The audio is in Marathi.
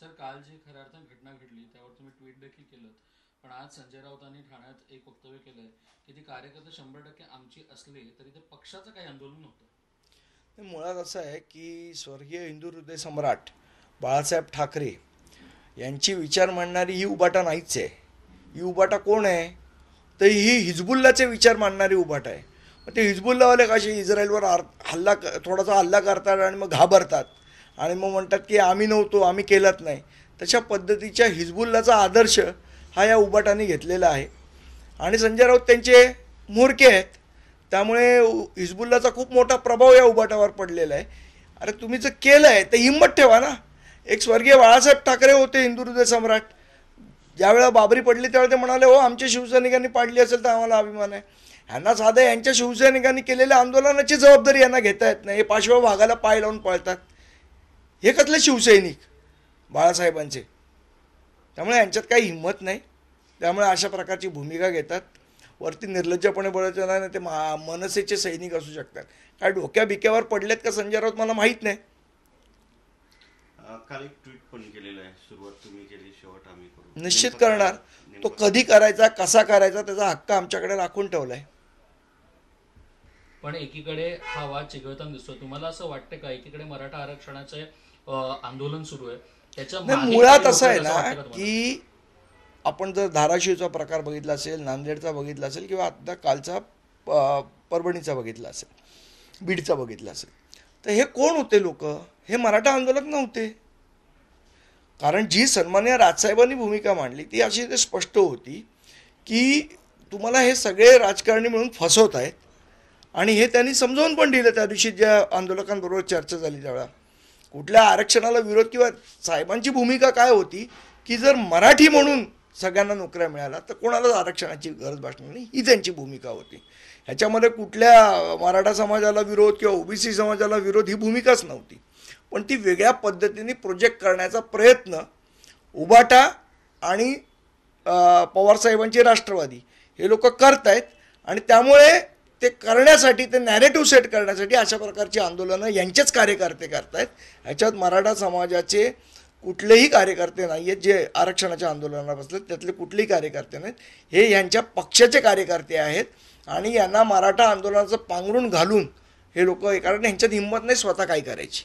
सर काल जी खऱ्या अर्थानं घटना घडली त्यावर तुम्ही ट्विट देखील केलं पण आज संजय राऊतांनी ठाण्यात एक वक्तव्य केलंय की ती कार्यकर्ते शंभर टक्के आमची असले तरी ते पक्षाचं काही आंदोलन नव्हतं मुळात असं आहे की स्वर्गीय हिंदू हृदय सम्राट बाळासाहेब ठाकरे यांची विचार मांडणारी ही उभाटा नाहीच आहे ही उभाटा कोण आहे तर ही हिजबुल्लाचे विचार मांडणारी उभाटा आहे मग ते हिजबुल्लावाले काशी इस्रायलवर हल्ला थोडासा हल्ला करतात आणि मग घाबरतात आणि मग म्हणतात की आम्ही नव्हतो आम्ही केलाच नाही तशा पद्धतीच्या हिजबुल्लाचा आदर्श हा या उबाटाने घेतलेला आहे आणि संजय राऊत त्यांचे मोरके आहेत त्यामुळे हिजबुल्लाचा खूप मोठा प्रभाव या उबाटावर पडलेला आहे अरे तुम्ही जर केलं आहे तर हिंमत ठेवा ना एक स्वर्गीय बाळासाहेब ठाकरे होते हिंदू हृदय सम्राट ज्यावेळा बाबरी पडली त्यावेळी ते म्हणाले हो आमच्या शिवसैनिकांनी पाडली असेल तर आम्हाला अभिमान आहे ह्यांना साधं यांच्या शिवसैनिकांनी केलेल्या आंदोलनाची जबाबदारी यांना घेता येत नाही हे पाशव्या भागाला पाय लावून पळतात हे कसले शिवसैनिक बाळासाहेबांचे त्यामुळे यांच्यात काही हिंमत नाही त्यामुळे अशा प्रकारची भूमिका घेतात वरती निर्लज्जपणे बोलायचं नाही ते मनसेचे सैनिक असू शकतात काय डोक्या बिक्यावर पडलेत का संजय राऊत मला माहीत नाही काल एक पण केलेलं आहे सुरुवात तुम्ही करू निश्चित करणार तो कधी करायचा कसा करायचा त्याचा हक्क आमच्याकडे राखून ठेवलाय पण एकीकडे हा वाद चिघळताना दिसतो तुम्हाला असं वाटतं का एकीकडे मराठा आरक्षणाचे आंदोलन सुरू आहे त्याच्या मुळात असं आहे ना की आपण जर धाराशिवचा प्रकार बघितला असेल नांदेडचा बघितला असेल किंवा आता कालचा परभणीचा बघितला असेल बीडचा बघितला असेल तर हे कोण होते लोक हे मराठा आंदोलक नव्हते कारण जी सन्मान्य राजसाहेबांनी भूमिका मांडली ती अशी ते स्पष्ट होती की तुम्हाला हे सगळे राजकारणी मिळून फसवत आहेत आणि हे त्यांनी समजावून पण दिलं त्या दिवशी ज्या आंदोलकांबरोबर चर्चा झाली त्यावेळा कुठल्या आरक्षणाला विरोध किंवा साहेबांची भूमिका काय होती की जर मराठी म्हणून सगळ्यांना नोकऱ्या मिळाल्या तर कोणालाच आरक्षणाची गरज भासणार नाही ही त्यांची भूमिका होती ह्याच्यामध्ये कुठल्या मराठा समाजाला विरोध किंवा ओबीसी समाजाला विरोध ही भूमिकाच नव्हती पण ती वेगळ्या पद्धतीने प्रोजेक्ट करण्याचा प्रयत्न उबाटा आणि पवारसाहेबांची राष्ट्रवादी हे लोक करत आहेत आणि त्यामुळे ते करण्यासाठी ते नॅरेटिव्ह सेट करण्यासाठी अशा प्रकारची आंदोलनं यांचेच कार्यकर्ते आहेत ह्याच्यात मराठा समाजाचे कुठलेही कार्यकर्ते नाही आहेत जे आरक्षणाच्या आंदोलनाला बसलेत त्यातले कुठलेही कार्यकर्ते नाहीत हे यांच्या पक्षाचे कार्यकर्ते आहेत आणि यांना मराठा आंदोलनाचं पांघरून घालून हे लोक कारण यांच्यात हिंमत नाही स्वतः काय करायची